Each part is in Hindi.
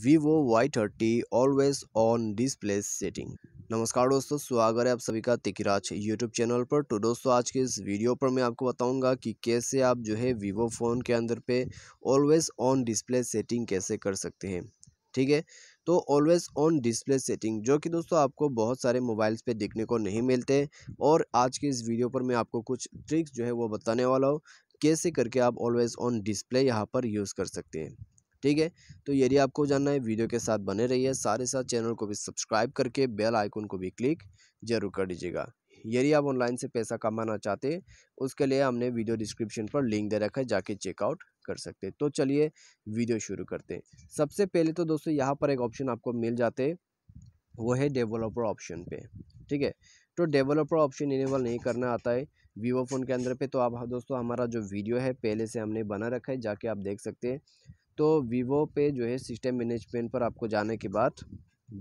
Vivo Y thirty always on display setting नमस्कार दोस्तों स्वागत है आप सभी का तिकराज यूट्यूब चैनल पर तो दोस्तों आज के इस वीडियो पर मैं आपको बताऊंगा कि कैसे आप जो है वीवो फ़ोन के अंदर पे ऑलवेज ऑन डिस्प्ले सेटिंग कैसे कर सकते हैं ठीक है तो ऑलवेज़ ऑन डिस्प्ले सेटिंग जो कि दोस्तों आपको बहुत सारे मोबाइल्स पे देखने को नहीं मिलते और आज के इस वीडियो पर मैं आपको कुछ ट्रिक्स जो है वो बताने वाला हूँ कैसे करके आप ऑलवेज़ ऑन डिस्प्ले यहाँ पर यूज़ कर सकते हैं ठीक है तो यदि आपको जानना है वीडियो के साथ बने रहिए सारे साथ चैनल को भी सब्सक्राइब करके बेल आइकन को भी क्लिक जरूर कर दीजिएगा यदि आप ऑनलाइन से पैसा कमाना चाहते हैं उसके लिए हमने वीडियो डिस्क्रिप्शन पर लिंक दे रखा है जाके चेकआउट कर सकते तो चलिए वीडियो शुरू करते हैं सबसे पहले तो दोस्तों यहाँ पर एक ऑप्शन आपको मिल जाते वो है डेवलपर ऑप्शन पे ठीक है तो डेवलपर ऑप्शन इनेबल नहीं करना आता है वीवो फ़ोन के अंदर पे तो आप दोस्तों हमारा जो वीडियो है पहले से हमने बना रखा है जाके आप देख सकते हैं तो वीवो पे जो है सिस्टम मैनेजमेंट पर आपको जाने के बाद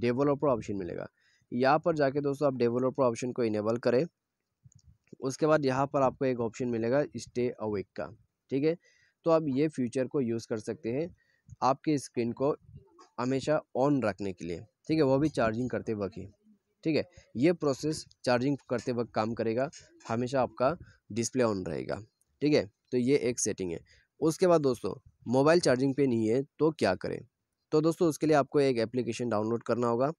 डेवलपर ऑप्शन मिलेगा यहाँ पर जाके दोस्तों आप डेवलपर ऑप्शन को इनेबल करें उसके बाद यहाँ पर आपको एक ऑप्शन मिलेगा स्टे अवेक का ठीक है तो आप ये फीचर को यूज़ कर सकते हैं आपके स्क्रीन को हमेशा ऑन रखने के लिए ठीक है वो भी चार्जिंग करते वक्त ही ठीक है ये प्रोसेस चार्जिंग करते वक्त काम करेगा हमेशा आपका डिस्प्ले ऑन रहेगा ठीक है तो ये एक सेटिंग है उसके बाद दोस्तों मोबाइल चार्जिंग पे नहीं है तो क्या करें तो दोस्तों उसके लिए आपको एक एप्लीकेशन डाउनलोड करना होगा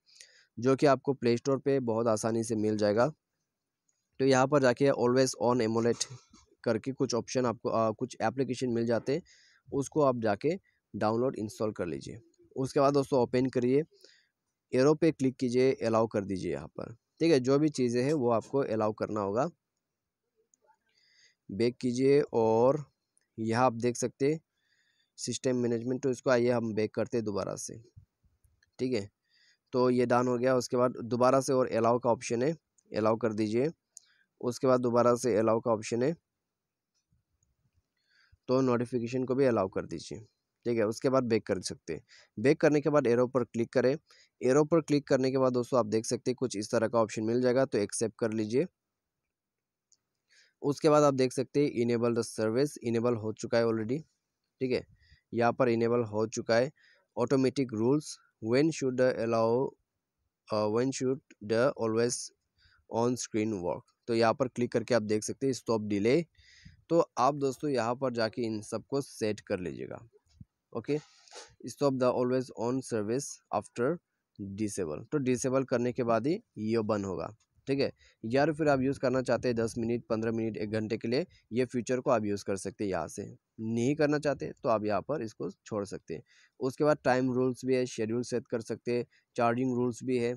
जो कि आपको प्ले स्टोर पर बहुत आसानी से मिल जाएगा तो यहाँ पर जाके ऑलवेज़ ऑन एमोलेट करके कुछ ऑप्शन आपको आ, कुछ एप्लीकेशन मिल जाते उसको आप जाके डाउनलोड इंस्टॉल कर लीजिए उसके बाद दोस्तों ओपन करिए एरो पे क्लिक कीजिए अलाउ कर दीजिए यहाँ पर ठीक है जो भी चीज़ें हैं वो आपको अलाउ करना होगा बैक कीजिए और यहाँ आप देख सकते सिस्टम मैनेजमेंट तो इसको आइए हम बैक करते हैं दोबारा से ठीक है तो ये डान हो गया उसके बाद दोबारा से और अलाउ का ऑप्शन है अलाउ कर दीजिए उसके बाद दोबारा से अलाउ का ऑप्शन है तो नोटिफिकेशन को भी अलाउ कर दीजिए ठीक है उसके बाद बैक कर सकते हैं बैक करने के बाद एरो पर क्लिक करें एरो पर क्लिक करने के बाद दोस्तों आप देख सकते हैं कुछ इस तरह का ऑप्शन मिल जाएगा तो एक्सेप्ट कर लीजिए उसके बाद आप देख सकते हैं इनेबल द सर्विस इनेबल हो चुका है ऑलरेडी ठीक है यहाँ पर इनेबल हो चुका है automatic rules when should allow allow should the always on screen on तो यहाँ पर क्लिक करके आप देख सकते हैं स्टॉप डिले तो आप दोस्तों यहाँ पर जाके इन सबको सेट कर लीजिएगा okay stop the always on service after disable तो डिसेबल करने के बाद ही ये बंद होगा ठीक है या तो फिर आप यूज़ करना चाहते हैं दस मिनट पंद्रह मिनट एक घंटे के लिए ये फ्यूचर को आप यूज़ कर सकते हैं यहाँ से नहीं करना चाहते तो आप यहाँ पर इसको छोड़ सकते हैं उसके बाद टाइम रूल्स भी है शेड्यूल सेट कर सकते हैं चार्जिंग रूल्स भी है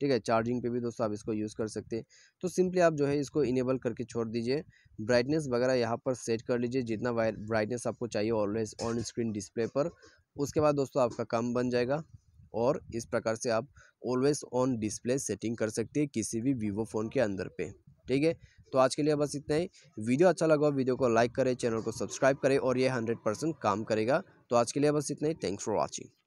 ठीक है चार्जिंग पे भी दोस्तों आप इसको यूज़ कर सकते हैं तो सिंपली आप जो है इसको इनेबल करके छोड़ दीजिए ब्राइटनेस वगैरह यहाँ पर सेट कर लीजिए जितना ब्राइटनेस आपको चाहिए ऑलवेज ऑन स्क्रीन डिस्प्ले पर उसके बाद दोस्तों आपका काम बन जाएगा और इस प्रकार से आप ऑलवेज ऑन डिस्प्ले सेटिंग कर सकते हैं किसी भी वीवो फ़ोन के अंदर पे ठीक है तो आज के लिए बस इतना ही वीडियो अच्छा लगा वीडियो को लाइक करें चैनल को सब्सक्राइब करें और ये हंड्रेड परसेंट काम करेगा तो आज के लिए बस इतना ही थैंक्स फॉर वॉचिंग